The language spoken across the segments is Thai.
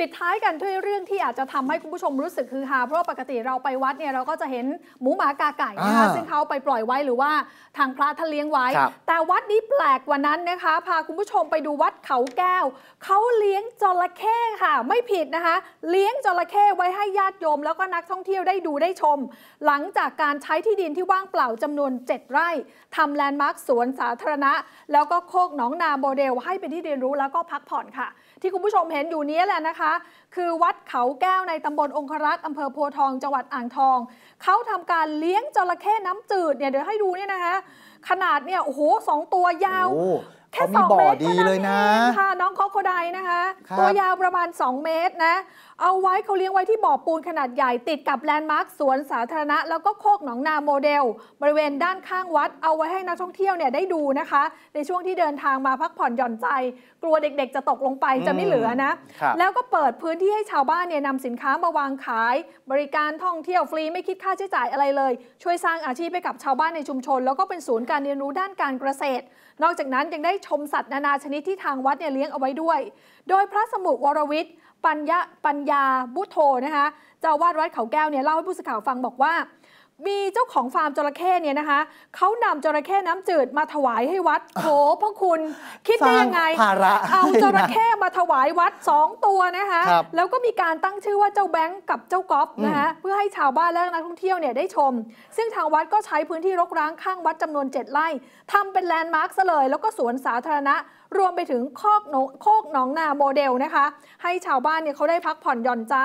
ปิดท้ายกันด้วยเรื่องที่อาจจะทำให้คุณผู้ชมรู้สึกคือฮาเพราะปกติเราไปวัดเนี่ยเราก็จะเห็นหมูหมากาไก่นะคะซึ่งเขาไปปล่อยไว้หรือว่าทางพระท่านเลี้ยงไว้ แต่วัดนี้แปลกกว่านั้นนะคะพาคุณผู้ชมไปดูวัดเขาแก้ว เขาเลี้ยงจระเข้ค่ะ ไม่ผิดนะคะ เลี้ยงจระเข้ไว้ให้ญาติโยม แล้วก็นักท่องเที่ยวได้ดูได้ชม หลังจากการใช้ที่ดินที่ว่างเปล่าจำนวน7ไร่ทำแลนด์มาร์คสวนสาธารณะ แล้วก็โคกหนองนาโมเดลให้เป็นที่เรียนรู้แล้วก็พักผ่อนค่ะ ที่คุณผู้ชมเห็นอยู่นี้แหละนะคะคือวัดเขาแก้วในตำบลองครักษ์อำเภอโพทองจังหวัดอ่างทอง เขาทำการเลี้ยงจระเข้น้ำจืดเนี่ยเดี๋ยวให้ดูเนี่ยนะคะ ขนาดเนี่ยโอ้โหสองตัวยาวค่สองเมตร่าเลยนะ ค่ะ น้องโคโคไดนะคะ ตัวยาวประมาณ 2 เมตรนะ เอาไว้เขาเลี้ยงไว้ที่บ่อปูนขนาดใหญ่ติดกับแลนด์มาร์คสวนสาธารณะ แล้วก็โคกหนองนาโมเดล บริเวณด้านข้างวัดเอาไว้ให้นักท่องเที่ยวเนี่ยได้ดูนะคะ ในช่วงที่เดินทางมาพักผ่อนหย่อนใจ กลัวเด็กๆจะตกลงไปจะไม่เหลือนะ แล้วก็เปิดพื้นที่ให้ชาวบ้านเนี่ยนำสินค้ามาวางขาย บริการท่องเที่ยวฟรีไม่คิดค่าใช้จ่ายอะไรเลย ช่วยสร้างอาชีพให้กับชาวบ้านในชุมชน แล้วก็เป็นศูนย์การเรียนรู้ด้านการเกษตร นอกจากนั้นยังได้ชชมสัตว์นานาชนิดที่ทางวัดเนี่ยเลี้ยงเอาไว้ด้วย โดยพระสมุวรวิทย์ปัญญาปัญญาบุโธนะคะเจ้าวาดวัดเขาแก้วเนี่ยเล่าให้ผู้สื่อข่าวฟังบอกว่ามีเจ้าของฟาร์ม จระเข้เนี่ยนะคะ เขานำจระเข้น้ำจืดมาถวายให้วัดโถพระคุณคิดได้ยังไง เอาจระเข้มาถวายวัด 2 ตัวนะคะ แล้วก็มีการตั้งชื่อว่าเจ้าแบงก์กับเจ้าก๊อฟนะคะเพื่อให้ชาวบ้านและนักท่องเที่ยวเนี่ยได้ชม ซึ่งทางวัดก็ใช้พื้นที่รกร้างข้างวัดจำนวน 7ไร่ ทำเป็นแลนด์มาร์คเลย แล้วก็สวนสาธารณะ รวมไปถึงโคกโคกหนองนาโมเดลนะคะ ให้ชาวบ้านเนี่ยเขาได้พักผ่อนหย่อนใจ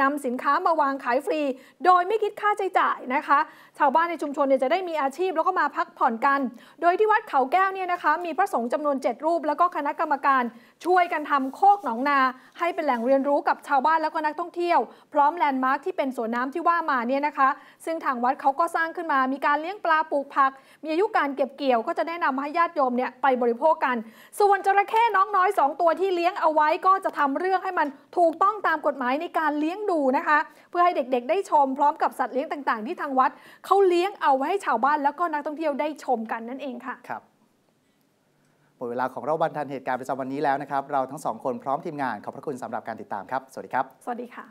นำสินค้ามาวางขายฟรี โดยไม่คิดค่าใช้จ่ายนะคะชาวบ้านในชุมชนเนี่ยจะได้มีอาชีพแล้วก็มาพักผ่อนกัน โดยที่วัดเขาแก้วเนี่ยนะคะมีพระสงฆ์จำนวน 7 รูปแล้วก็คณะกรรมการ ช่วยกันทำโคกหนองนาให้เป็นแหล่งเรียนรู้กับชาวบ้านแล้วก็นักท่องเที่ยว พร้อมแลนด์มาร์คที่เป็นสวนน้าที่ว่ามาเนี่ยนะคะ ซึ่งทางวัดเขาก็สร้างขึ้นมามีการเลี้ยงปลาปลูกผัก มีอายุการเก็บเกี่ยวก็จะแนะนำให้ญาติโยมเนี่ยไปบริโภคกันส่วนจระเข้น้องน้อย2ตัวที่เลี้ยงเอาไว้ก็จะทำเรื่องให้มันถูกต้องตามกฎหมายในการเลี้ยงดูนะคะเพื่อให้เด็กๆได้ชมพร้อมกับสัตว์เลี้ยงต่างๆที่ทางวัดดเขาเลี้ยงเอาไว้ให้ชาวบ้านแล้วก็นักท่องเที่ยวได้ชมกันนั่นเองค่ะ ครับ หมดเวลาของเราบันทันเหตุการณ์ประจำวันนี้แล้วนะครับ เราทั้งสองคนพร้อมทีมงาน ขอบพระคุณสำหรับการติดตามครับ สวัสดีครับ สวัสดีค่ะ